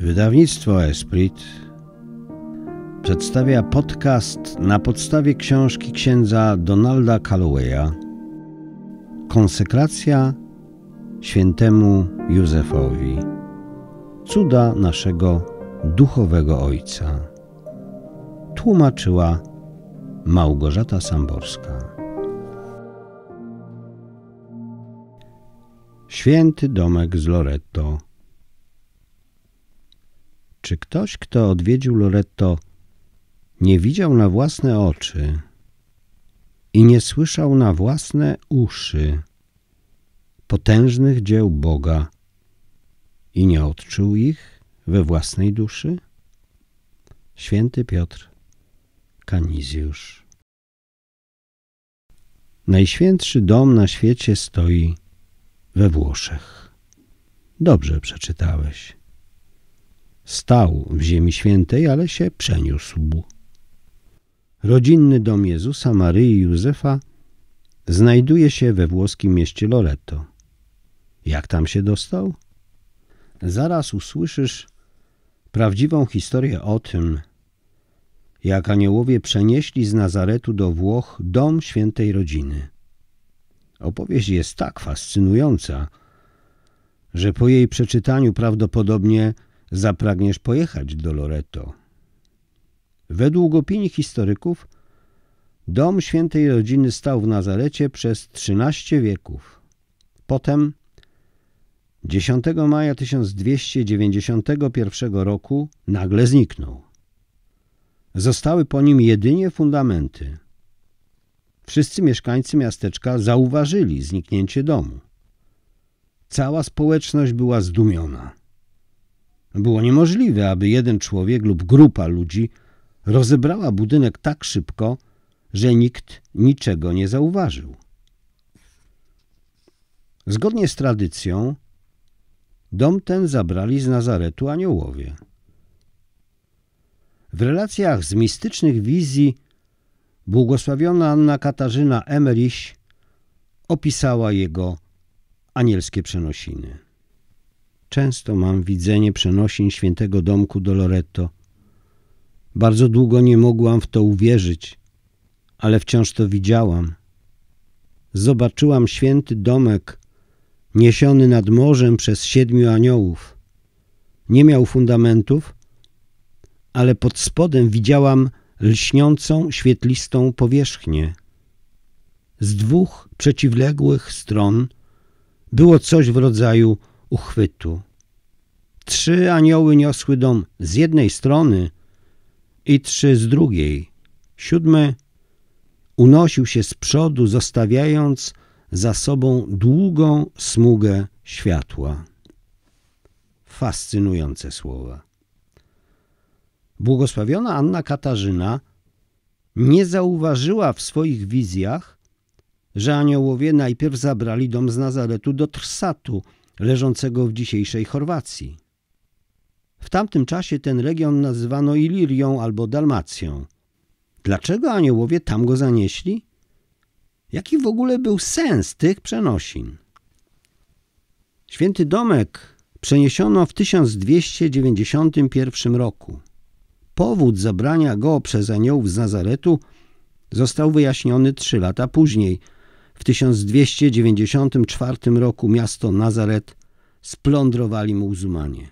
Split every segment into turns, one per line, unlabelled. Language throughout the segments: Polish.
Wydawnictwo Esprit przedstawia podcast na podstawie książki księdza Donalda Callowaya Konsekracja świętemu Józefowi Cuda naszego duchowego ojca tłumaczyła Małgorzata Samborska Święty domek z Loreto czy ktoś, kto odwiedził Loreto, nie widział na własne oczy i nie słyszał na własne uszy potężnych dzieł Boga i nie odczuł ich we własnej duszy? Święty Piotr Kanizjusz Najświętszy dom na świecie stoi we Włoszech. Dobrze przeczytałeś stał w Ziemi Świętej, ale się przeniósł. Rodzinny dom Jezusa, Maryi i Józefa znajduje się we włoskim mieście Loreto. Jak tam się dostał? Zaraz usłyszysz prawdziwą historię o tym, jak aniołowie przenieśli z Nazaretu do Włoch dom świętej rodziny. Opowieść jest tak fascynująca, że po jej przeczytaniu prawdopodobnie Zapragniesz pojechać do Loreto. Według opinii historyków dom świętej rodziny stał w Nazarecie przez 13 wieków. Potem 10 maja 1291 roku nagle zniknął. Zostały po nim jedynie fundamenty. Wszyscy mieszkańcy miasteczka zauważyli zniknięcie domu. Cała społeczność była zdumiona. Było niemożliwe, aby jeden człowiek lub grupa ludzi rozebrała budynek tak szybko, że nikt niczego nie zauważył. Zgodnie z tradycją, dom ten zabrali z Nazaretu aniołowie. W relacjach z mistycznych wizji błogosławiona Anna Katarzyna Emeryś opisała jego anielskie przenosiny. Często mam widzenie przenosin świętego domku do Loreto. Bardzo długo nie mogłam w to uwierzyć, ale wciąż to widziałam. Zobaczyłam święty domek, niesiony nad morzem przez siedmiu aniołów. Nie miał fundamentów, ale pod spodem widziałam lśniącą, świetlistą powierzchnię. Z dwóch przeciwległych stron było coś w rodzaju uchwytu. Trzy anioły niosły dom z jednej strony i trzy z drugiej. Siódmy unosił się z przodu, zostawiając za sobą długą smugę światła. Fascynujące słowa. Błogosławiona Anna Katarzyna nie zauważyła w swoich wizjach, że aniołowie najpierw zabrali dom z Nazaretu do Trsatu – leżącego w dzisiejszej Chorwacji. W tamtym czasie ten region nazywano Ilirią albo Dalmacją. Dlaczego aniołowie tam go zanieśli? Jaki w ogóle był sens tych przenosin? Święty domek przeniesiono w 1291 roku. Powód zabrania go przez aniołów z Nazaretu został wyjaśniony trzy lata później – w 1294 roku miasto Nazaret splądrowali muzułmanie.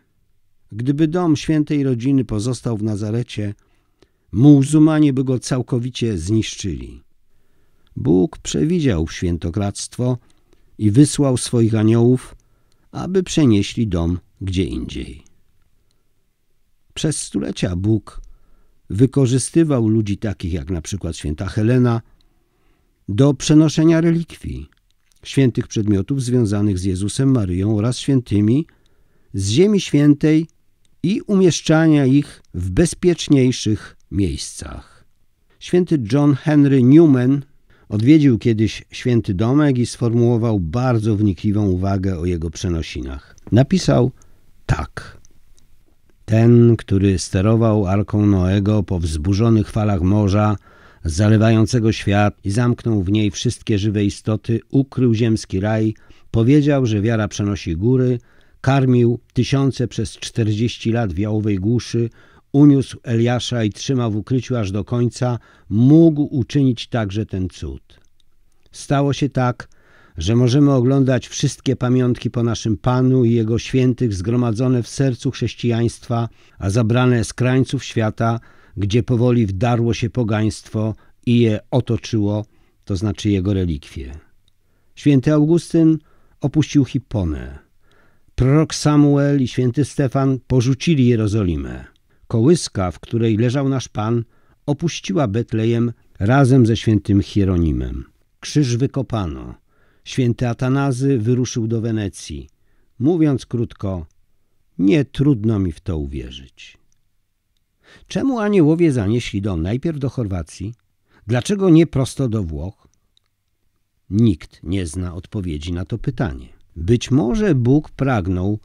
Gdyby dom świętej rodziny pozostał w Nazarecie, muzułmanie by go całkowicie zniszczyli. Bóg przewidział świętokradztwo i wysłał swoich aniołów, aby przenieśli dom gdzie indziej. Przez stulecia Bóg wykorzystywał ludzi takich jak na przykład święta Helena – do przenoszenia relikwii, świętych przedmiotów związanych z Jezusem, Maryją oraz świętymi z Ziemi Świętej i umieszczania ich w bezpieczniejszych miejscach. Święty John Henry Newman odwiedził kiedyś święty domek i sformułował bardzo wnikliwą uwagę o jego przenosinach. Napisał tak. Ten, który sterował arką Noego po wzburzonych falach morza, zalewającego świat i zamknął w niej wszystkie żywe istoty, ukrył ziemski raj, powiedział, że wiara przenosi góry, karmił tysiące przez czterdzieści lat w jałowej głuszy, uniósł Eliasza i trzymał w ukryciu aż do końca, mógł uczynić także ten cud. Stało się tak, że możemy oglądać wszystkie pamiątki po naszym Panu i Jego świętych zgromadzone w sercu chrześcijaństwa, a zabrane z krańców świata – gdzie powoli wdarło się pogaństwo i je otoczyło, to znaczy jego relikwie. Święty Augustyn opuścił Hipponę. Prorok Samuel i święty Stefan porzucili Jerozolimę. Kołyska, w której leżał nasz Pan, opuściła Betlejem razem ze świętym Hieronimem. Krzyż wykopano. Święty Atanazy wyruszył do Wenecji. Mówiąc krótko, nie trudno mi w to uwierzyć. Czemu aniołowie zanieśli dom najpierw do Chorwacji? Dlaczego nie prosto do Włoch? Nikt nie zna odpowiedzi na to pytanie. Być może Bóg pragnął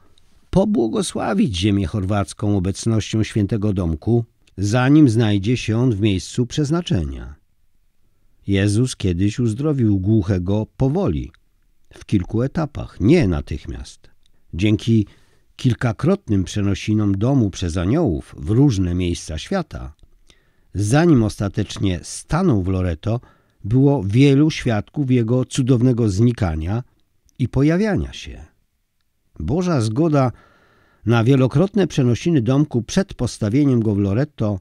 pobłogosławić ziemię chorwacką obecnością świętego domku, zanim znajdzie się on w miejscu przeznaczenia. Jezus kiedyś uzdrowił głuchego powoli, w kilku etapach, nie natychmiast. Dzięki kilkakrotnym przenosinom domu przez aniołów w różne miejsca świata, zanim ostatecznie stanął w Loreto, było wielu świadków jego cudownego znikania i pojawiania się. Boża zgoda na wielokrotne przenosiny domku przed postawieniem go w Loreto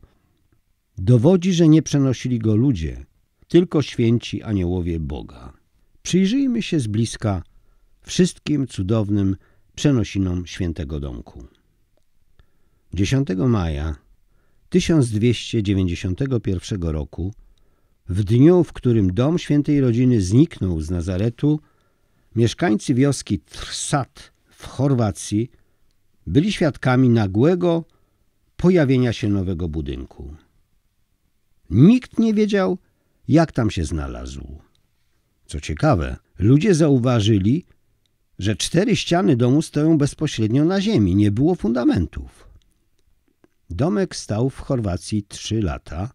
dowodzi, że nie przenosili go ludzie, tylko święci aniołowie Boga. Przyjrzyjmy się z bliska wszystkim cudownym przenosiną Świętego Domku. 10 maja 1291 roku, w dniu, w którym dom świętej rodziny zniknął z Nazaretu, mieszkańcy wioski Trsat w Chorwacji byli świadkami nagłego pojawienia się nowego budynku. Nikt nie wiedział, jak tam się znalazł. Co ciekawe, ludzie zauważyli, że cztery ściany domu stoją bezpośrednio na ziemi, nie było fundamentów. Domek stał w Chorwacji trzy lata,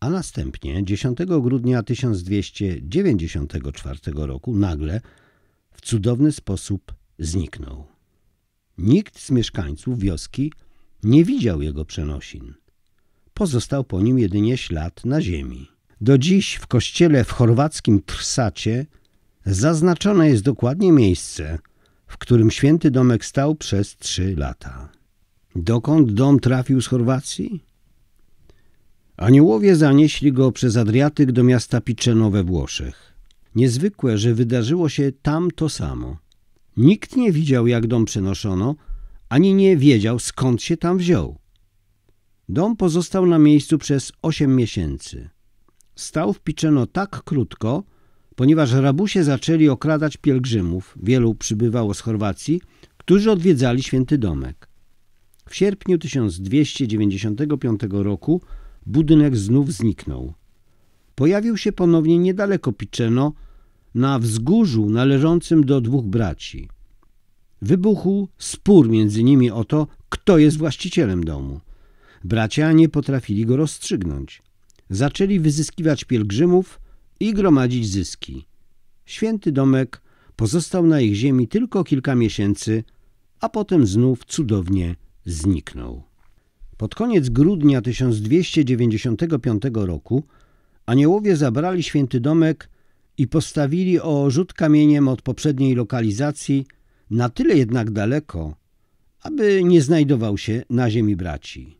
a następnie 10 grudnia 1294 roku nagle w cudowny sposób zniknął. Nikt z mieszkańców wioski nie widział jego przenosin. Pozostał po nim jedynie ślad na ziemi. Do dziś w kościele w chorwackim Trsacie zaznaczone jest dokładnie miejsce, w którym święty domek stał przez trzy lata. Dokąd dom trafił z Chorwacji? Aniołowie zanieśli go przez Adriatyk do miasta Piceno we Włoszech. Niezwykłe, że wydarzyło się tam to samo. Nikt nie widział, jak dom przenoszono, ani nie wiedział, skąd się tam wziął. Dom pozostał na miejscu przez osiem miesięcy. Stał w Piceno tak krótko, ponieważ rabusie zaczęli okradać pielgrzymów, wielu przybywało z Chorwacji, którzy odwiedzali święty domek. W sierpniu 1295 roku budynek znów zniknął. Pojawił się ponownie niedaleko Piczeno, na wzgórzu należącym do dwóch braci. Wybuchł spór między nimi o to, kto jest właścicielem domu. Bracia nie potrafili go rozstrzygnąć. Zaczęli wyzyskiwać pielgrzymów, i gromadzić zyski. Święty domek pozostał na ich ziemi tylko kilka miesięcy, a potem znów cudownie zniknął. Pod koniec grudnia 1295 roku aniołowie zabrali święty domek i postawili o rzut kamieniem od poprzedniej lokalizacji, na tyle jednak daleko, aby nie znajdował się na ziemi braci.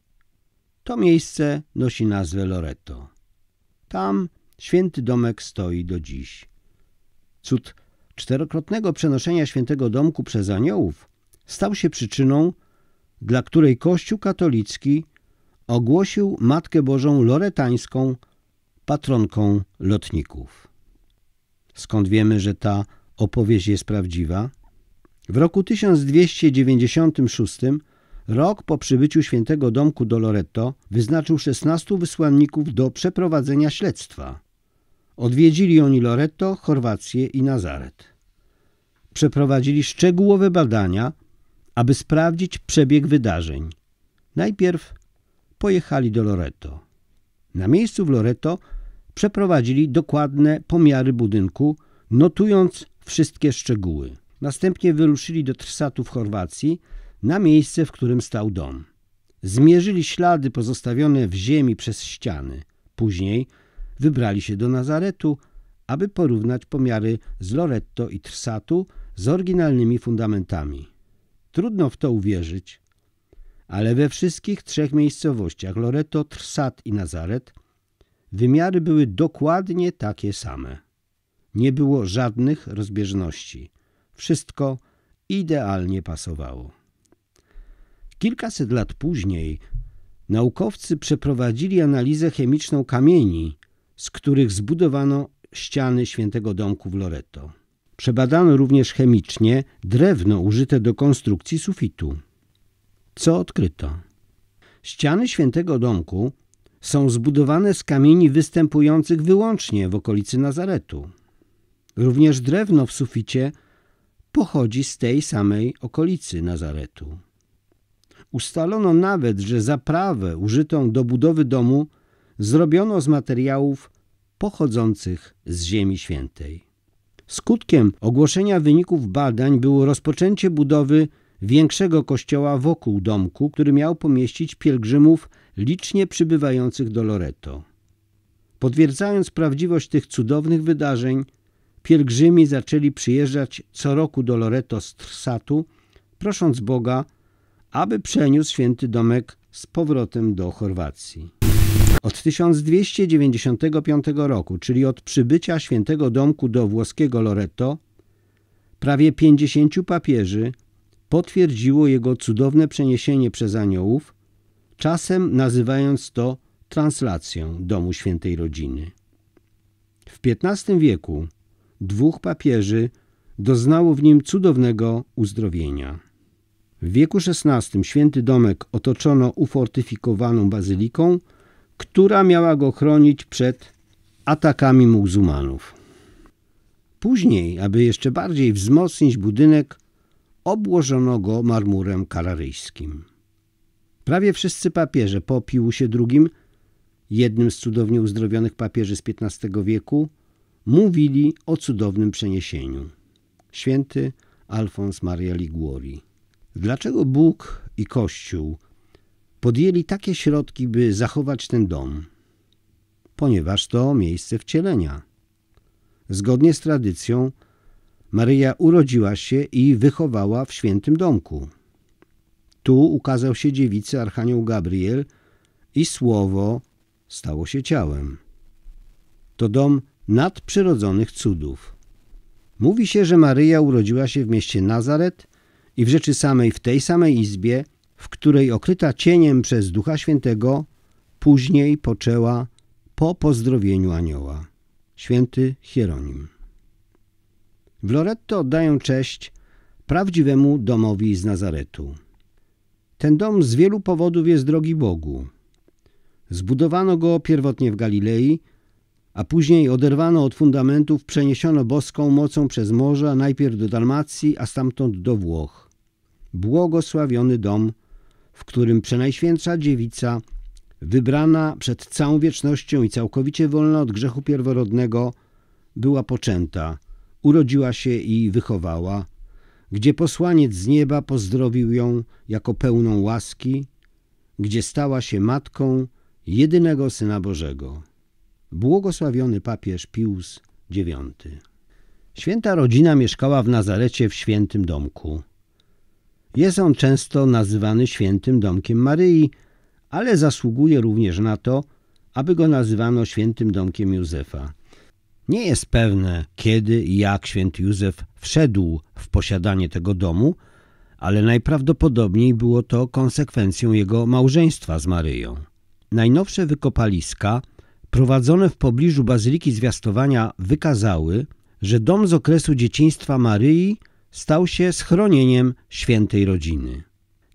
To miejsce nosi nazwę Loreto. Tam Święty domek stoi do dziś. Cud czterokrotnego przenoszenia świętego domku przez aniołów stał się przyczyną, dla której Kościół katolicki ogłosił Matkę Bożą Loretańską patronką lotników. Skąd wiemy, że ta opowieść jest prawdziwa? W roku 1296, rok po przybyciu świętego domku do Loreto, wyznaczył 16 wysłanników do przeprowadzenia śledztwa. Odwiedzili oni Loreto, Chorwację i Nazaret. Przeprowadzili szczegółowe badania, aby sprawdzić przebieg wydarzeń. Najpierw pojechali do Loreto. Na miejscu w Loreto przeprowadzili dokładne pomiary budynku, notując wszystkie szczegóły. Następnie wyruszyli do Trsatu w Chorwacji, na miejsce, w którym stał dom. Zmierzyli ślady pozostawione w ziemi przez ściany. Później – wybrali się do Nazaretu, aby porównać pomiary z Loretto i Trsatu z oryginalnymi fundamentami. Trudno w to uwierzyć, ale we wszystkich trzech miejscowościach Loreto, Trsat i Nazaret wymiary były dokładnie takie same. Nie było żadnych rozbieżności. Wszystko idealnie pasowało. Kilkaset lat później naukowcy przeprowadzili analizę chemiczną kamieni z których zbudowano ściany świętego domku w Loreto. Przebadano również chemicznie drewno użyte do konstrukcji sufitu. Co odkryto? Ściany świętego domku są zbudowane z kamieni występujących wyłącznie w okolicy Nazaretu. Również drewno w suficie pochodzi z tej samej okolicy Nazaretu. Ustalono nawet, że zaprawę użytą do budowy domu zrobiono z materiałów pochodzących z Ziemi Świętej. Skutkiem ogłoszenia wyników badań było rozpoczęcie budowy większego kościoła wokół domku, który miał pomieścić pielgrzymów licznie przybywających do Loreto. Potwierdzając prawdziwość tych cudownych wydarzeń, pielgrzymi zaczęli przyjeżdżać co roku do Loreto z Trsatu, prosząc Boga, aby przeniósł święty domek z powrotem do Chorwacji. Od 1295 roku, czyli od przybycia świętego domku do włoskiego Loreto, prawie 50 papieży potwierdziło jego cudowne przeniesienie przez aniołów, czasem nazywając to translacją domu świętej rodziny. W XV wieku dwóch papieży doznało w nim cudownego uzdrowienia. W wieku XVI święty domek otoczono ufortyfikowaną bazyliką, która miała go chronić przed atakami muzułmanów. Później, aby jeszcze bardziej wzmocnić budynek, obłożono go marmurem kalaryjskim. Prawie wszyscy papieże po Piusie II, jednym z cudownie uzdrowionych papieży z XV wieku, mówili o cudownym przeniesieniu. Święty Alfons Maria Liguori. Dlaczego Bóg i Kościół – podjęli takie środki, by zachować ten dom, ponieważ to miejsce wcielenia. Zgodnie z tradycją, Maryja urodziła się i wychowała w świętym domku. Tu ukazał się dziewicy Archanioł Gabriel i słowo stało się ciałem. To dom nadprzyrodzonych cudów. Mówi się, że Maryja urodziła się w mieście Nazaret i w rzeczy samej w tej samej izbie w której okryta cieniem przez Ducha Świętego później poczęła po pozdrowieniu anioła. Święty Hieronim. W Loretto oddają cześć prawdziwemu domowi z Nazaretu. Ten dom z wielu powodów jest drogi Bogu. Zbudowano go pierwotnie w Galilei, a później oderwano od fundamentów, przeniesiono boską mocą przez morza, najpierw do Dalmacji, a stamtąd do Włoch. Błogosławiony dom w którym Przenajświętsza Dziewica, wybrana przed całą wiecznością i całkowicie wolna od grzechu pierworodnego, była poczęta, urodziła się i wychowała, gdzie posłaniec z nieba pozdrowił ją jako pełną łaski, gdzie stała się matką jedynego Syna Bożego. Błogosławiony papież Pius IX. Święta rodzina mieszkała w Nazarecie w świętym domku. Jest on często nazywany świętym domkiem Maryi, ale zasługuje również na to, aby go nazywano świętym domkiem Józefa. Nie jest pewne, kiedy i jak święty Józef wszedł w posiadanie tego domu, ale najprawdopodobniej było to konsekwencją jego małżeństwa z Maryją. Najnowsze wykopaliska prowadzone w pobliżu Bazyliki Zwiastowania wykazały, że dom z okresu dzieciństwa Maryi stał się schronieniem świętej rodziny.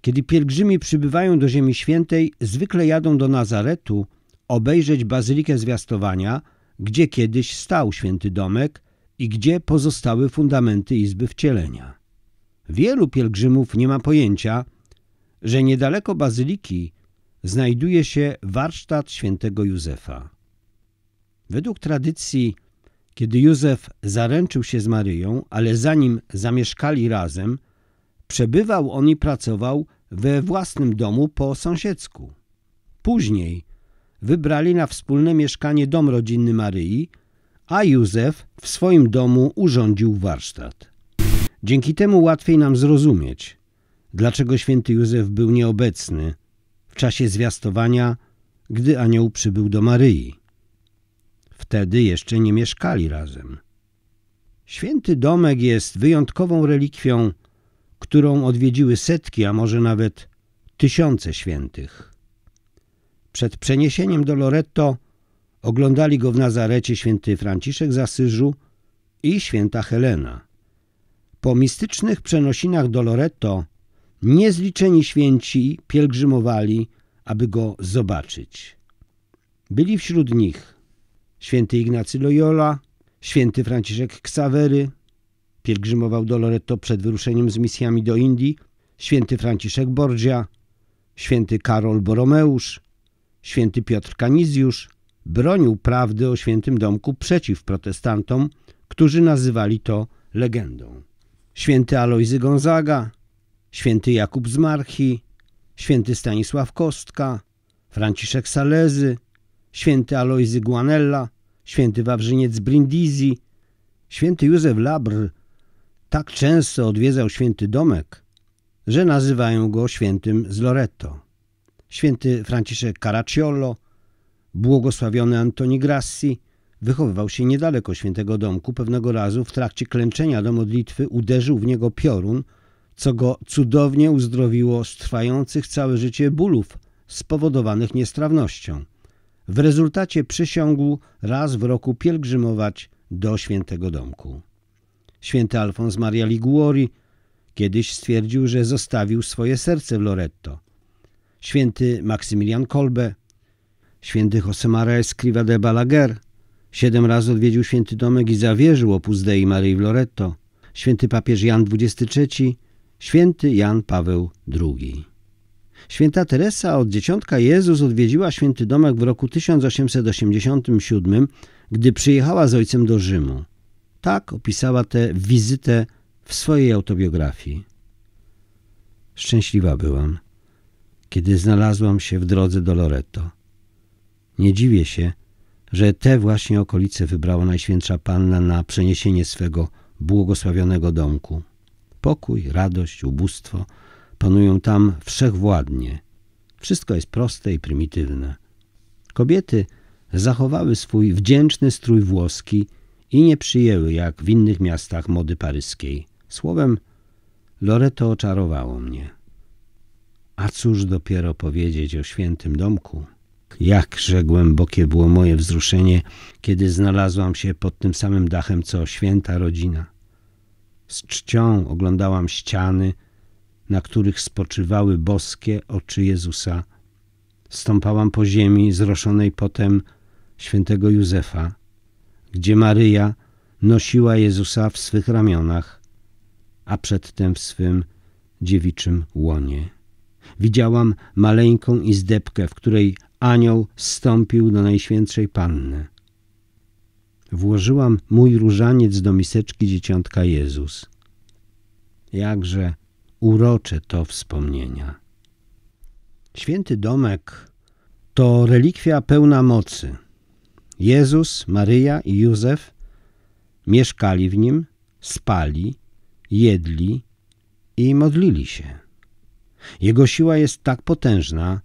Kiedy pielgrzymi przybywają do Ziemi Świętej, zwykle jadą do Nazaretu obejrzeć Bazylikę Zwiastowania, gdzie kiedyś stał święty domek i gdzie pozostały fundamenty Izby Wcielenia. Wielu pielgrzymów nie ma pojęcia, że niedaleko Bazyliki znajduje się warsztat świętego Józefa. Według tradycji kiedy Józef zaręczył się z Maryją, ale zanim zamieszkali razem, przebywał on i pracował we własnym domu po sąsiedzku. Później wybrali na wspólne mieszkanie dom rodzinny Maryi, a Józef w swoim domu urządził warsztat. Dzięki temu łatwiej nam zrozumieć, dlaczego święty Józef był nieobecny w czasie zwiastowania, gdy anioł przybył do Maryi. Wtedy jeszcze nie mieszkali razem. Święty domek jest wyjątkową relikwią, którą odwiedziły setki, a może nawet tysiące świętych. Przed przeniesieniem do Loreto oglądali go w Nazarecie święty Franciszek z Asyżu i święta Helena. Po mistycznych przenosinach do Loreto niezliczeni święci pielgrzymowali, aby go zobaczyć. Byli wśród nich święty Ignacy Loyola, święty Franciszek Ksawery, pielgrzymował do Loreto przed wyruszeniem z misjami do Indii, święty Franciszek Borgia, święty Karol Boromeusz, święty Piotr Kanizjusz, bronił prawdy o świętym domku przeciw protestantom, którzy nazywali to legendą. Święty Alojzy Gonzaga, święty Jakub Zmarchi, święty Stanisław Kostka, Franciszek Salezy, święty Alojzy Guanella, święty Wawrzyniec Brindisi, święty Józef Labr tak często odwiedzał święty domek, że nazywają go świętym z Loreto. Święty Franciszek Caracciolo, błogosławiony Antoni Grassi, wychowywał się niedaleko świętego domku. Pewnego razu w trakcie klęczenia do modlitwy uderzył w niego piorun, co go cudownie uzdrowiło z trwających całe życie bólów spowodowanych niestrawnością. W rezultacie przysiągł raz w roku pielgrzymować do świętego domku. Święty Alfons Maria Liguori kiedyś stwierdził, że zostawił swoje serce w Loretto. Święty Maksymilian Kolbe, święty Josemara Escriva de Balaguer, siedem razy odwiedził święty domek i zawierzył opus Dei Marii w Loretto. Święty papież Jan XXIII, święty Jan Paweł II. Święta Teresa od dzieciątka Jezus odwiedziła święty domek w roku 1887, gdy przyjechała z ojcem do Rzymu. Tak opisała tę wizytę w swojej autobiografii. Szczęśliwa byłam, kiedy znalazłam się w drodze do Loreto. Nie dziwię się, że te właśnie okolice wybrała Najświętsza Panna na przeniesienie swego błogosławionego domku. Pokój, radość, ubóstwo – Panują tam wszechwładnie. Wszystko jest proste i prymitywne. Kobiety zachowały swój wdzięczny strój włoski i nie przyjęły, jak w innych miastach, mody paryskiej. Słowem, Loreto oczarowało mnie. A cóż dopiero powiedzieć o świętym domku? Jakże głębokie było moje wzruszenie, kiedy znalazłam się pod tym samym dachem co święta rodzina. Z czcią oglądałam ściany, na których spoczywały boskie oczy Jezusa. Stąpałam po ziemi zroszonej potem świętego Józefa, gdzie Maryja nosiła Jezusa w swych ramionach, a przedtem w swym dziewiczym łonie. Widziałam maleńką izdebkę, w której anioł stąpił do Najświętszej Panny. Włożyłam mój różaniec do miseczki dzieciątka Jezus. Jakże urocze to wspomnienia. Święty domek to relikwia pełna mocy. Jezus, Maryja i Józef mieszkali w nim, spali, jedli i modlili się. Jego siła jest tak potężna,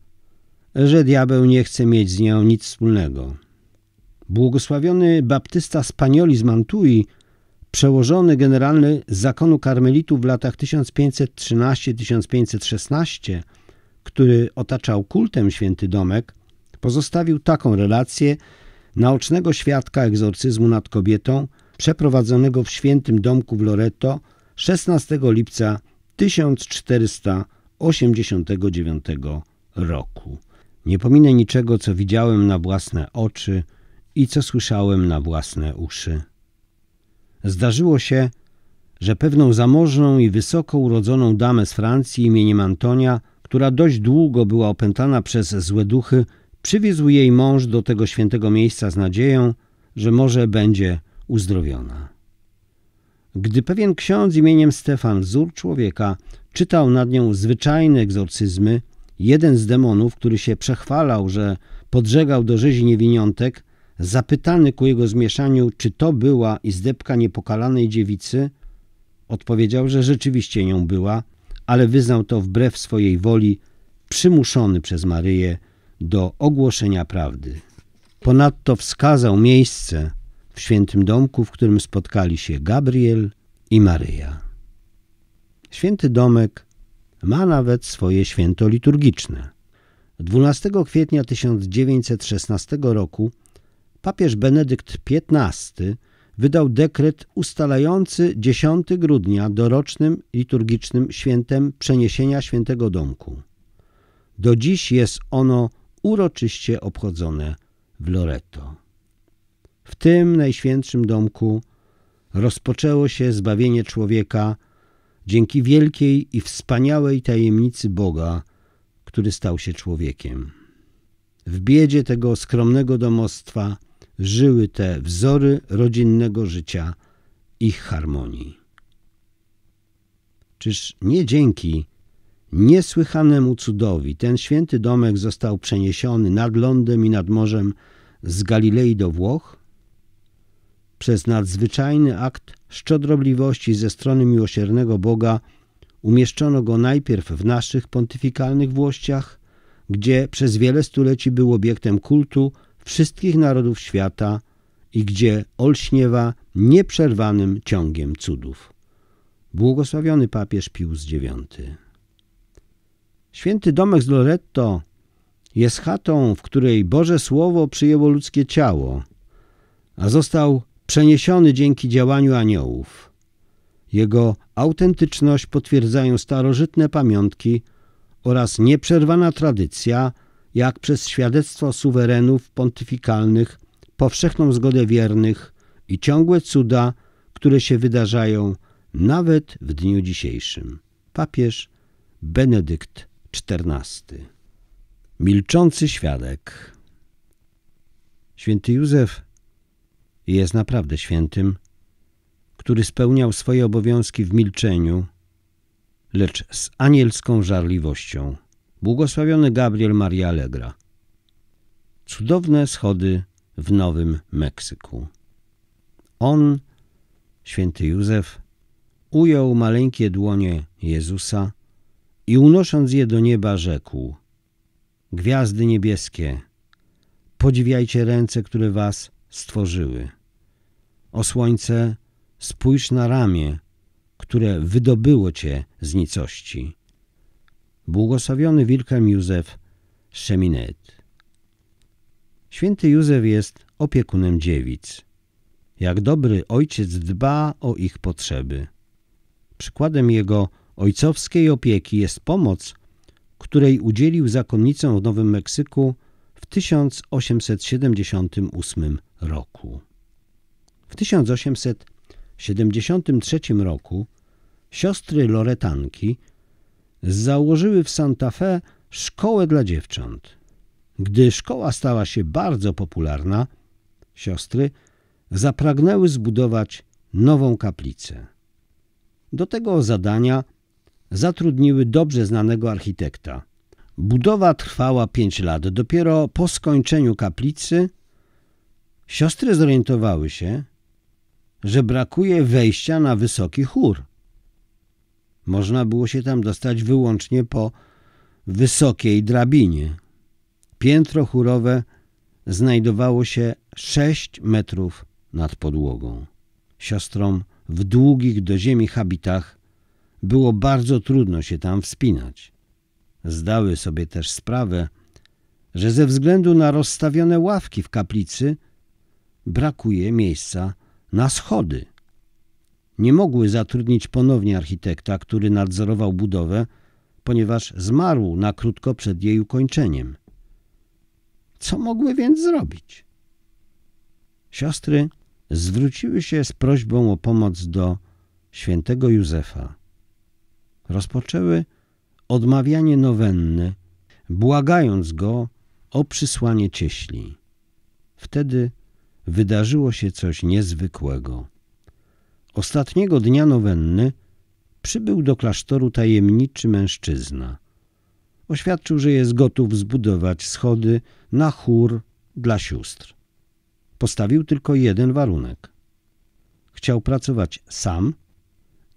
że diabeł nie chce mieć z nią nic wspólnego. Błogosławiony baptysta Spanioli z Mantui – przełożony generalny zakonu karmelitów w latach 1513-1516, który otaczał kultem święty domek, pozostawił taką relację naocznego świadka egzorcyzmu nad kobietą przeprowadzonego w świętym domku w Loreto 16 lipca 1489 roku. Nie pominę niczego, co widziałem na własne oczy i co słyszałem na własne uszy zdarzyło się, że pewną zamożną i wysoko urodzoną damę z Francji imieniem Antonia, która dość długo była opętana przez złe duchy, przywiózł jej mąż do tego świętego miejsca z nadzieją, że może będzie uzdrowiona. Gdy pewien ksiądz imieniem Stefan, wzór człowieka, czytał nad nią zwyczajne egzorcyzmy, jeden z demonów, który się przechwalał, że podżegał do rzezi niewiniątek, Zapytany ku jego zmieszaniu, czy to była izdebka niepokalanej dziewicy, odpowiedział, że rzeczywiście nią była, ale wyznał to wbrew swojej woli, przymuszony przez Maryję do ogłoszenia prawdy. Ponadto wskazał miejsce w świętym domku, w którym spotkali się Gabriel i Maryja. Święty domek ma nawet swoje święto liturgiczne. 12 kwietnia 1916 roku papież Benedykt XV wydał dekret ustalający 10 grudnia dorocznym liturgicznym świętem przeniesienia świętego domku. Do dziś jest ono uroczyście obchodzone w Loreto. W tym najświętszym domku rozpoczęło się zbawienie człowieka dzięki wielkiej i wspaniałej tajemnicy Boga, który stał się człowiekiem. W biedzie tego skromnego domostwa – żyły te wzory rodzinnego życia, ich harmonii. Czyż nie dzięki niesłychanemu cudowi ten święty domek został przeniesiony nad lądem i nad morzem z Galilei do Włoch? Przez nadzwyczajny akt szczodrobliwości ze strony miłosiernego Boga umieszczono go najpierw w naszych pontyfikalnych włościach, gdzie przez wiele stuleci był obiektem kultu, wszystkich narodów świata i gdzie olśniewa nieprzerwanym ciągiem cudów. Błogosławiony papież Pius IX. Święty domek z Loretto jest chatą, w której Boże Słowo przyjęło ludzkie ciało, a został przeniesiony dzięki działaniu aniołów. Jego autentyczność potwierdzają starożytne pamiątki oraz nieprzerwana tradycja, jak przez świadectwo suwerenów pontyfikalnych, powszechną zgodę wiernych i ciągłe cuda, które się wydarzają nawet w dniu dzisiejszym. Papież Benedykt XIV. Milczący świadek. Święty Józef jest naprawdę świętym, który spełniał swoje obowiązki w milczeniu, lecz z anielską żarliwością. Błogosławiony Gabriel Maria Allegra. Cudowne schody w Nowym Meksyku. On, święty Józef, ujął maleńkie dłonie Jezusa i unosząc je do nieba rzekł Gwiazdy niebieskie, podziwiajcie ręce, które was stworzyły. O słońce, spójrz na ramię, które wydobyło cię z nicości. Błogosławiony Wilhelm Józef Szeminet. Święty Józef jest opiekunem dziewic. Jak dobry ojciec dba o ich potrzeby. Przykładem jego ojcowskiej opieki jest pomoc, której udzielił zakonnicom w Nowym Meksyku w 1878 roku. W 1873 roku siostry Loretanki założyły w Santa Fe szkołę dla dziewcząt. Gdy szkoła stała się bardzo popularna, siostry zapragnęły zbudować nową kaplicę. Do tego zadania zatrudniły dobrze znanego architekta. Budowa trwała pięć lat. Dopiero po skończeniu kaplicy siostry zorientowały się, że brakuje wejścia na wysoki chór. Można było się tam dostać wyłącznie po wysokiej drabinie. Piętro chórowe znajdowało się sześć metrów nad podłogą. Siostrom w długich do ziemi habitach było bardzo trudno się tam wspinać. Zdały sobie też sprawę, że ze względu na rozstawione ławki w kaplicy brakuje miejsca na schody nie mogły zatrudnić ponownie architekta, który nadzorował budowę, ponieważ zmarł na krótko przed jej ukończeniem. Co mogły więc zrobić? Siostry zwróciły się z prośbą o pomoc do świętego Józefa. Rozpoczęły odmawianie nowenny, błagając go o przysłanie cieśli. Wtedy wydarzyło się coś niezwykłego. Ostatniego dnia nowenny przybył do klasztoru tajemniczy mężczyzna. Oświadczył, że jest gotów zbudować schody na chór dla sióstr. Postawił tylko jeden warunek. Chciał pracować sam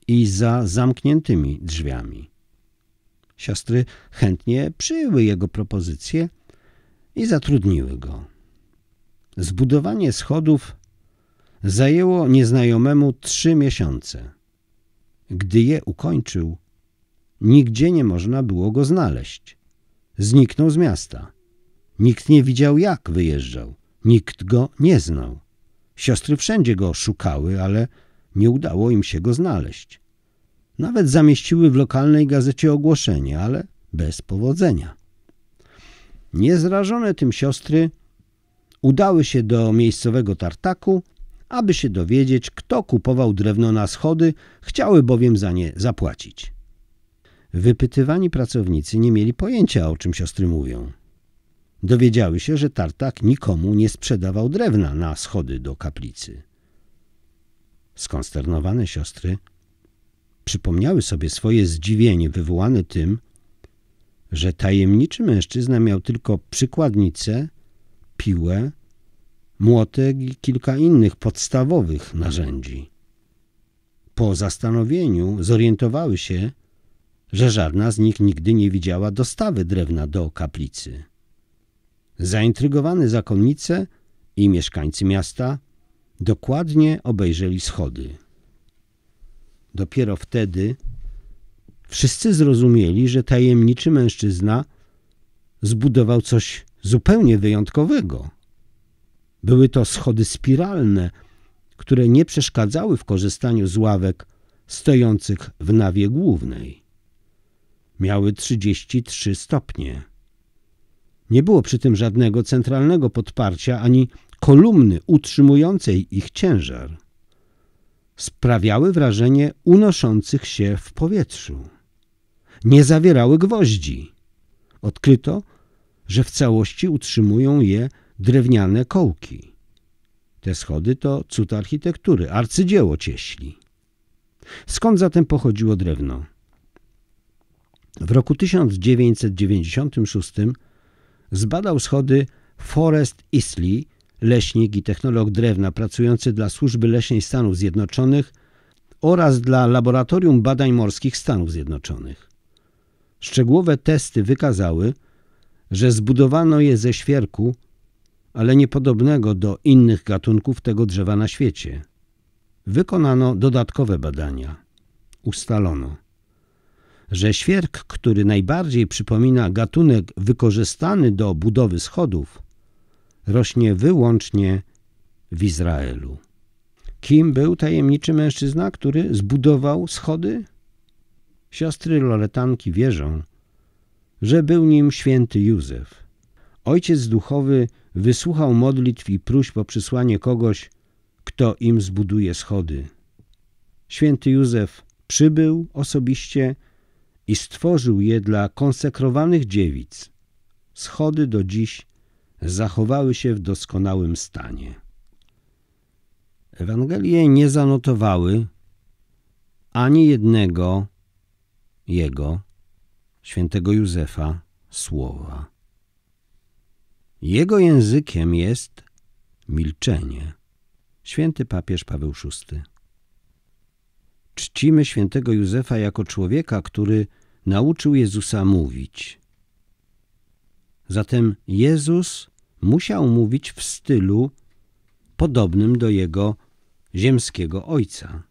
i za zamkniętymi drzwiami. Siostry chętnie przyjęły jego propozycję i zatrudniły go. Zbudowanie schodów zajęło nieznajomemu trzy miesiące. Gdy je ukończył, nigdzie nie można było go znaleźć. Zniknął z miasta. Nikt nie widział, jak wyjeżdżał. Nikt go nie znał. Siostry wszędzie go szukały, ale nie udało im się go znaleźć. Nawet zamieściły w lokalnej gazecie ogłoszenie, ale bez powodzenia. Niezrażone tym siostry udały się do miejscowego tartaku aby się dowiedzieć, kto kupował drewno na schody, chciały bowiem za nie zapłacić. Wypytywani pracownicy nie mieli pojęcia, o czym siostry mówią. Dowiedziały się, że tartak nikomu nie sprzedawał drewna na schody do kaplicy. Skonsternowane siostry przypomniały sobie swoje zdziwienie wywołane tym, że tajemniczy mężczyzna miał tylko przykładnicę, piłę młotek i kilka innych podstawowych narzędzi. Po zastanowieniu zorientowały się, że żadna z nich nigdy nie widziała dostawy drewna do kaplicy. Zaintrygowane zakonnice i mieszkańcy miasta dokładnie obejrzeli schody. Dopiero wtedy wszyscy zrozumieli, że tajemniczy mężczyzna zbudował coś zupełnie wyjątkowego – były to schody spiralne, które nie przeszkadzały w korzystaniu z ławek stojących w nawie głównej. Miały 33 stopnie. Nie było przy tym żadnego centralnego podparcia ani kolumny utrzymującej ich ciężar. Sprawiały wrażenie unoszących się w powietrzu. Nie zawierały gwoździ. Odkryto, że w całości utrzymują je drewniane kołki. Te schody to cud architektury, arcydzieło cieśli. Skąd zatem pochodziło drewno? W roku 1996 zbadał schody Forest Isley, leśnik i technolog drewna pracujący dla Służby Leśnej Stanów Zjednoczonych oraz dla Laboratorium Badań Morskich Stanów Zjednoczonych. Szczegółowe testy wykazały, że zbudowano je ze świerku ale niepodobnego do innych gatunków tego drzewa na świecie. Wykonano dodatkowe badania. Ustalono, że świerk, który najbardziej przypomina gatunek wykorzystany do budowy schodów, rośnie wyłącznie w Izraelu. Kim był tajemniczy mężczyzna, który zbudował schody? Siostry Loretanki wierzą, że był nim święty Józef, ojciec duchowy wysłuchał modlitw i próśb o przysłanie kogoś, kto im zbuduje schody. Święty Józef przybył osobiście i stworzył je dla konsekrowanych dziewic. Schody do dziś zachowały się w doskonałym stanie. Ewangelie nie zanotowały ani jednego jego, świętego Józefa, słowa. Jego językiem jest milczenie. Święty papież Paweł VI. Czcimy świętego Józefa jako człowieka, który nauczył Jezusa mówić. Zatem Jezus musiał mówić w stylu podobnym do jego ziemskiego ojca,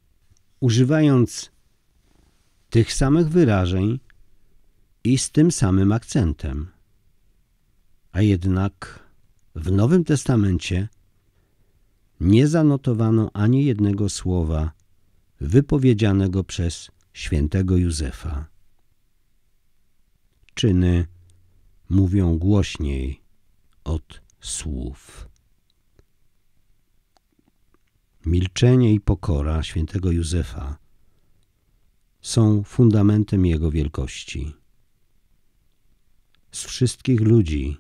używając tych samych wyrażeń i z tym samym akcentem. A jednak w Nowym Testamencie nie zanotowano ani jednego słowa wypowiedzianego przez świętego Józefa. Czyny mówią głośniej od słów. Milczenie i pokora świętego Józefa są fundamentem jego wielkości. Z wszystkich ludzi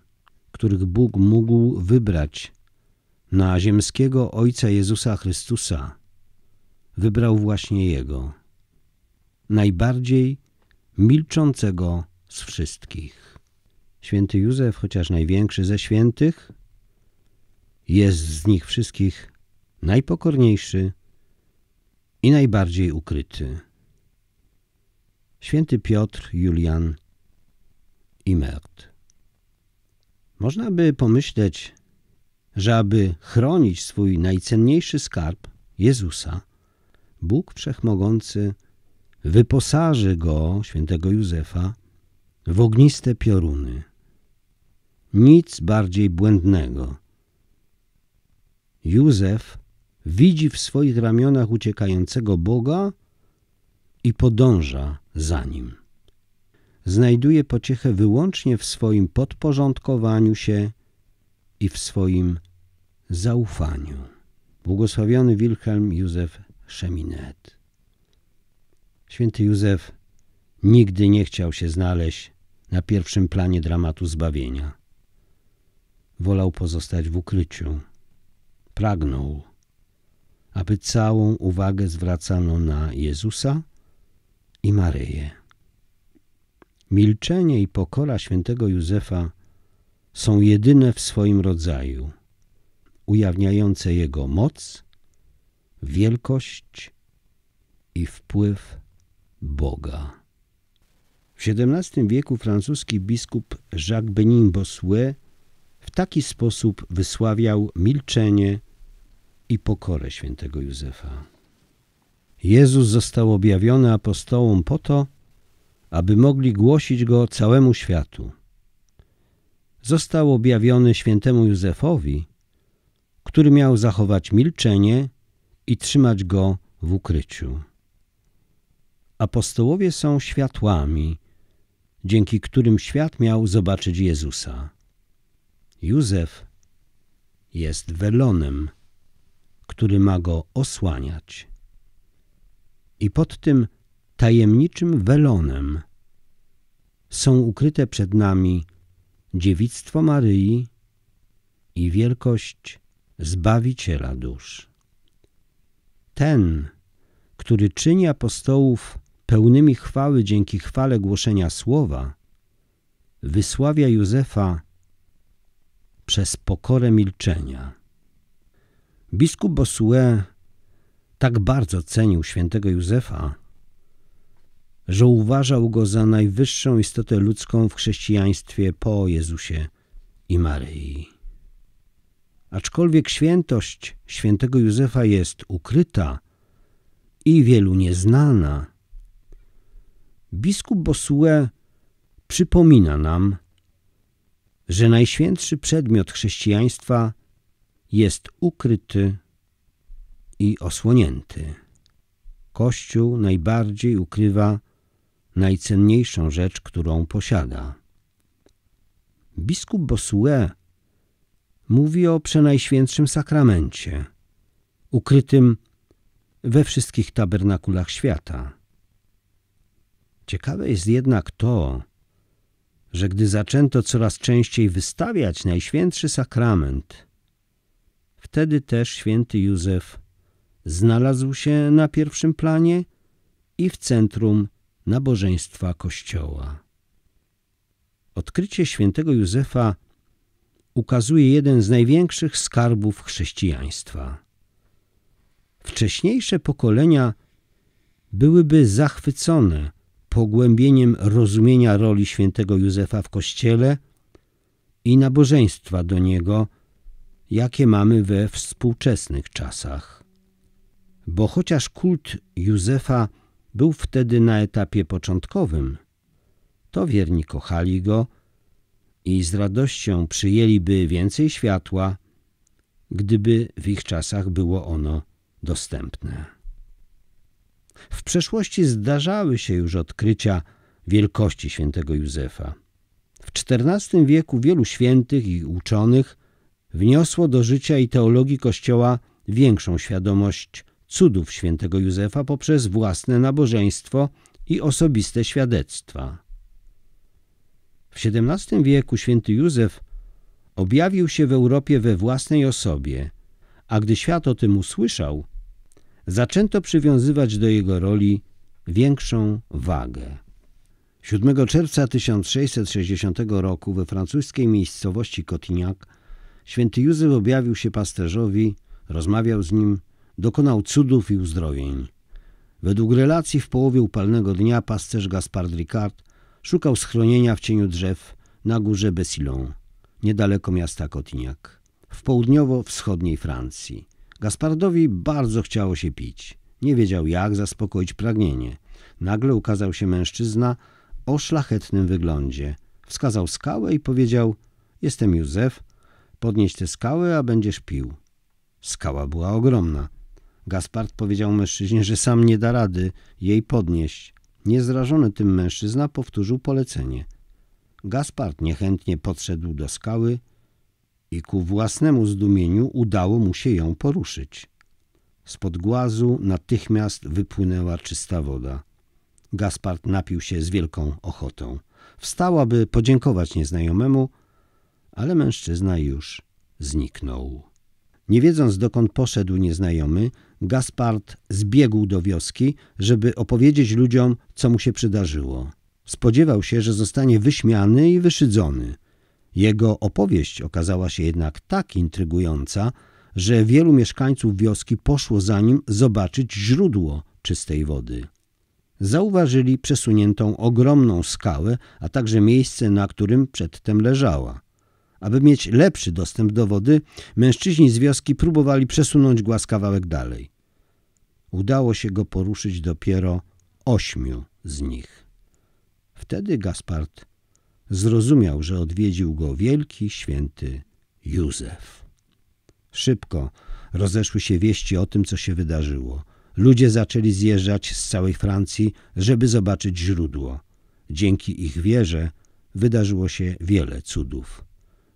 których Bóg mógł wybrać na ziemskiego Ojca Jezusa Chrystusa, wybrał właśnie Jego, najbardziej milczącego z wszystkich. Święty Józef, chociaż największy ze świętych, jest z nich wszystkich najpokorniejszy i najbardziej ukryty. Święty Piotr, Julian i Mert. Można by pomyśleć, że aby chronić swój najcenniejszy skarb, Jezusa, Bóg Wszechmogący wyposaży go, świętego Józefa, w ogniste pioruny. Nic bardziej błędnego. Józef widzi w swoich ramionach uciekającego Boga i podąża za nim znajduje pociechę wyłącznie w swoim podporządkowaniu się i w swoim zaufaniu. Błogosławiony Wilhelm Józef Szeminet. Święty Józef nigdy nie chciał się znaleźć na pierwszym planie dramatu zbawienia. Wolał pozostać w ukryciu. Pragnął, aby całą uwagę zwracano na Jezusa i Maryję. Milczenie i pokora świętego Józefa są jedyne w swoim rodzaju, ujawniające jego moc, wielkość i wpływ Boga. W XVII wieku francuski biskup Jacques Benin Bossuet w taki sposób wysławiał milczenie i pokorę świętego Józefa. Jezus został objawiony apostołom po to, aby mogli głosić go całemu światu. Został objawiony świętemu Józefowi, który miał zachować milczenie i trzymać go w ukryciu. Apostołowie są światłami, dzięki którym świat miał zobaczyć Jezusa. Józef jest welonem, który ma go osłaniać. I pod tym tajemniczym welonem. Są ukryte przed nami dziewictwo Maryi i wielkość Zbawiciela dusz. Ten, który czyni apostołów pełnymi chwały dzięki chwale głoszenia słowa, wysławia Józefa przez pokorę milczenia. Biskup Bosue tak bardzo cenił świętego Józefa, że uważał go za najwyższą istotę ludzką w chrześcijaństwie po Jezusie i Maryi. Aczkolwiek świętość świętego Józefa jest ukryta i wielu nieznana, biskup Bosue przypomina nam, że najświętszy przedmiot chrześcijaństwa jest ukryty i osłonięty. Kościół najbardziej ukrywa najcenniejszą rzecz, którą posiada. Biskup Bosue mówi o przenajświętszym sakramencie, ukrytym we wszystkich tabernakulach świata. Ciekawe jest jednak to, że gdy zaczęto coraz częściej wystawiać Najświętszy Sakrament, wtedy też święty Józef znalazł się na pierwszym planie i w centrum nabożeństwa Kościoła. Odkrycie świętego Józefa ukazuje jeden z największych skarbów chrześcijaństwa. Wcześniejsze pokolenia byłyby zachwycone pogłębieniem rozumienia roli świętego Józefa w Kościele i nabożeństwa do niego, jakie mamy we współczesnych czasach. Bo chociaż kult Józefa – był wtedy na etapie początkowym. To wierni kochali go i z radością przyjęliby więcej światła, gdyby w ich czasach było ono dostępne. W przeszłości zdarzały się już odkrycia wielkości świętego Józefa. W XIV wieku wielu świętych i uczonych wniosło do życia i teologii Kościoła większą świadomość cudów świętego Józefa poprzez własne nabożeństwo i osobiste świadectwa. W XVII wieku święty Józef objawił się w Europie we własnej osobie, a gdy świat o tym usłyszał, zaczęto przywiązywać do jego roli większą wagę. 7 czerwca 1660 roku we francuskiej miejscowości Cotignac święty Józef objawił się pasterzowi, rozmawiał z nim dokonał cudów i uzdrowień. Według relacji w połowie upalnego dnia pasterz Gaspard Ricard szukał schronienia w cieniu drzew na górze Bessilon, niedaleko miasta Cotignac, w południowo-wschodniej Francji. Gaspardowi bardzo chciało się pić. Nie wiedział jak zaspokoić pragnienie. Nagle ukazał się mężczyzna o szlachetnym wyglądzie. Wskazał skałę i powiedział – jestem Józef, podnieś tę skałę, a będziesz pił. Skała była ogromna. Gaspard powiedział mężczyźnie, że sam nie da rady jej podnieść. Niezrażony tym mężczyzna powtórzył polecenie. Gaspard niechętnie podszedł do skały i ku własnemu zdumieniu udało mu się ją poruszyć. Spod głazu natychmiast wypłynęła czysta woda. Gaspard napił się z wielką ochotą. Wstał, aby podziękować nieznajomemu, ale mężczyzna już zniknął. Nie wiedząc, dokąd poszedł nieznajomy, Gaspard zbiegł do wioski, żeby opowiedzieć ludziom, co mu się przydarzyło. Spodziewał się, że zostanie wyśmiany i wyszydzony. Jego opowieść okazała się jednak tak intrygująca, że wielu mieszkańców wioski poszło za nim zobaczyć źródło czystej wody. Zauważyli przesuniętą ogromną skałę, a także miejsce, na którym przedtem leżała. Aby mieć lepszy dostęp do wody, mężczyźni z wioski próbowali przesunąć głaz kawałek dalej. Udało się go poruszyć dopiero ośmiu z nich. Wtedy Gaspard zrozumiał, że odwiedził go wielki święty Józef. Szybko rozeszły się wieści o tym, co się wydarzyło. Ludzie zaczęli zjeżdżać z całej Francji, żeby zobaczyć źródło. Dzięki ich wierze wydarzyło się wiele cudów.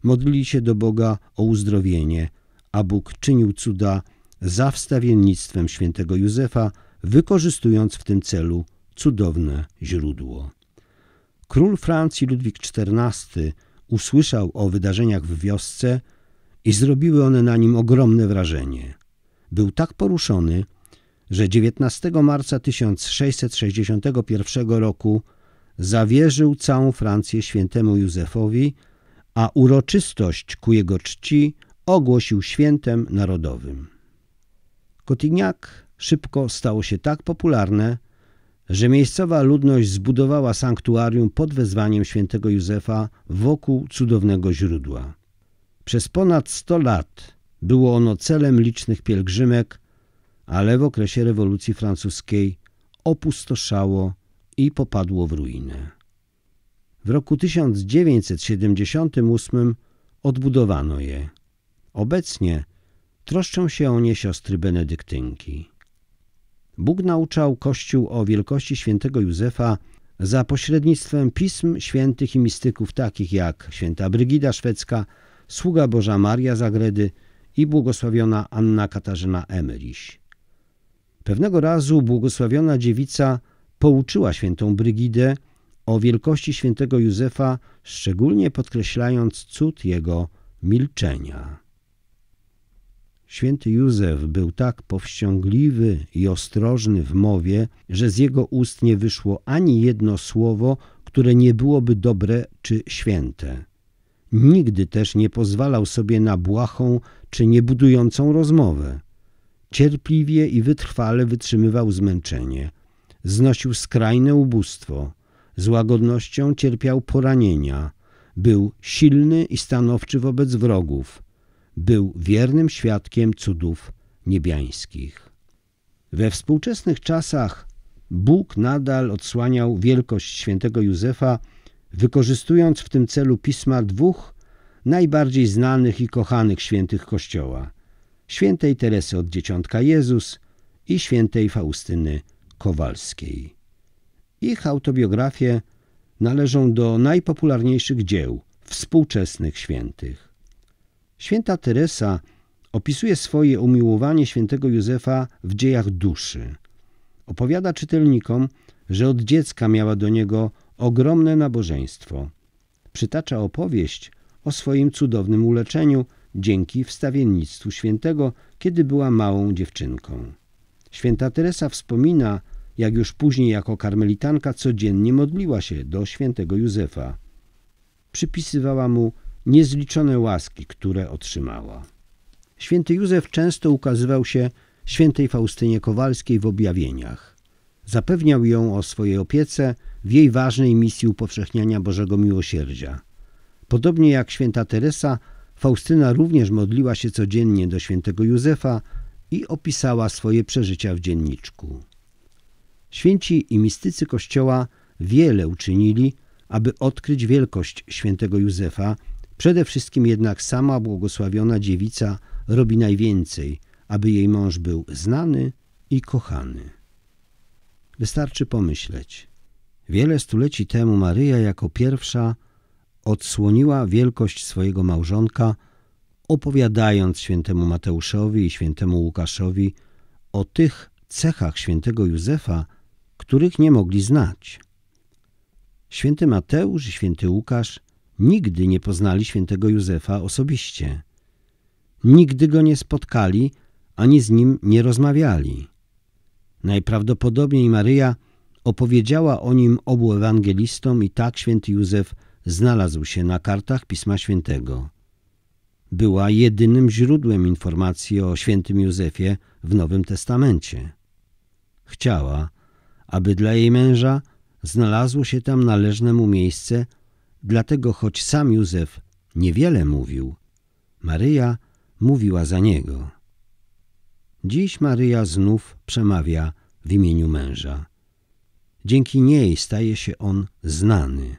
Modlili się do Boga o uzdrowienie, a Bóg czynił cuda za wstawiennictwem świętego Józefa, wykorzystując w tym celu cudowne źródło. Król Francji Ludwik XIV usłyszał o wydarzeniach w wiosce i zrobiły one na nim ogromne wrażenie. Był tak poruszony, że 19 marca 1661 roku zawierzył całą Francję świętemu Józefowi, a uroczystość ku jego czci ogłosił świętem narodowym. Kotignac szybko stało się tak popularne, że miejscowa ludność zbudowała sanktuarium pod wezwaniem świętego Józefa wokół cudownego źródła. Przez ponad 100 lat było ono celem licznych pielgrzymek, ale w okresie rewolucji francuskiej opustoszało i popadło w ruinę. W roku 1978 odbudowano je. Obecnie Troszczą się o nie siostry benedyktynki. Bóg nauczał Kościół o wielkości świętego Józefa za pośrednictwem pism świętych i mistyków takich jak święta Brygida Szwedzka, sługa Boża Maria Zagredy i błogosławiona Anna Katarzyna Emeryś. Pewnego razu błogosławiona dziewica pouczyła świętą Brygidę o wielkości świętego Józefa, szczególnie podkreślając cud jego milczenia. Święty Józef był tak powściągliwy i ostrożny w mowie, że z jego ust nie wyszło ani jedno słowo, które nie byłoby dobre czy święte. Nigdy też nie pozwalał sobie na błahą czy niebudującą rozmowę. Cierpliwie i wytrwale wytrzymywał zmęczenie. Znosił skrajne ubóstwo. Z łagodnością cierpiał poranienia. Był silny i stanowczy wobec wrogów – był wiernym świadkiem cudów niebiańskich. We współczesnych czasach Bóg nadal odsłaniał wielkość świętego Józefa, wykorzystując w tym celu pisma dwóch najbardziej znanych i kochanych świętych Kościoła świętej Teresy od Dzieciątka Jezus i świętej Faustyny Kowalskiej. Ich autobiografie należą do najpopularniejszych dzieł współczesnych świętych. Święta Teresa opisuje swoje umiłowanie świętego Józefa w dziejach duszy. Opowiada czytelnikom, że od dziecka miała do niego ogromne nabożeństwo. Przytacza opowieść o swoim cudownym uleczeniu dzięki wstawiennictwu świętego, kiedy była małą dziewczynką. Święta Teresa wspomina, jak już później jako karmelitanka codziennie modliła się do świętego Józefa. Przypisywała mu niezliczone łaski, które otrzymała. Święty Józef często ukazywał się świętej Faustynie Kowalskiej w objawieniach. Zapewniał ją o swojej opiece w jej ważnej misji upowszechniania Bożego Miłosierdzia. Podobnie jak święta Teresa, Faustyna również modliła się codziennie do świętego Józefa i opisała swoje przeżycia w dzienniczku. Święci i mistycy Kościoła wiele uczynili, aby odkryć wielkość świętego Józefa Przede wszystkim jednak sama błogosławiona dziewica robi najwięcej, aby jej mąż był znany i kochany. Wystarczy pomyśleć. Wiele stuleci temu Maryja jako pierwsza odsłoniła wielkość swojego małżonka, opowiadając świętemu Mateuszowi i świętemu Łukaszowi o tych cechach świętego Józefa, których nie mogli znać. Święty Mateusz i święty Łukasz nigdy nie poznali świętego Józefa osobiście. Nigdy go nie spotkali, ani z nim nie rozmawiali. Najprawdopodobniej Maryja opowiedziała o nim obu ewangelistom i tak święty Józef znalazł się na kartach Pisma Świętego. Była jedynym źródłem informacji o świętym Józefie w Nowym Testamencie. Chciała, aby dla jej męża znalazło się tam należne mu miejsce Dlatego choć sam Józef niewiele mówił, Maryja mówiła za niego. Dziś Maryja znów przemawia w imieniu męża. Dzięki niej staje się on znany.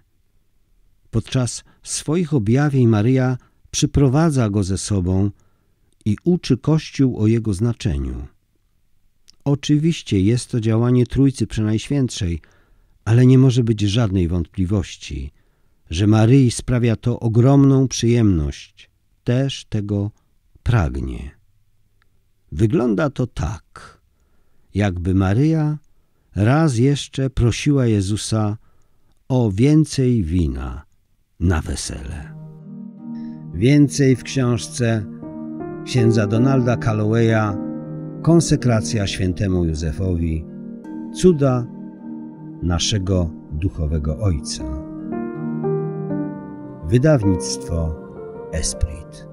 Podczas swoich objawień Maryja przyprowadza go ze sobą i uczy Kościół o jego znaczeniu. Oczywiście jest to działanie Trójcy Przenajświętszej, ale nie może być żadnej wątpliwości, że Maryi sprawia to ogromną przyjemność, też tego pragnie. Wygląda to tak, jakby Maryja raz jeszcze prosiła Jezusa o więcej wina na wesele. Więcej w książce księdza Donalda Callowaya Konsekracja świętemu Józefowi Cuda naszego duchowego Ojca wydawnictwo Esprit.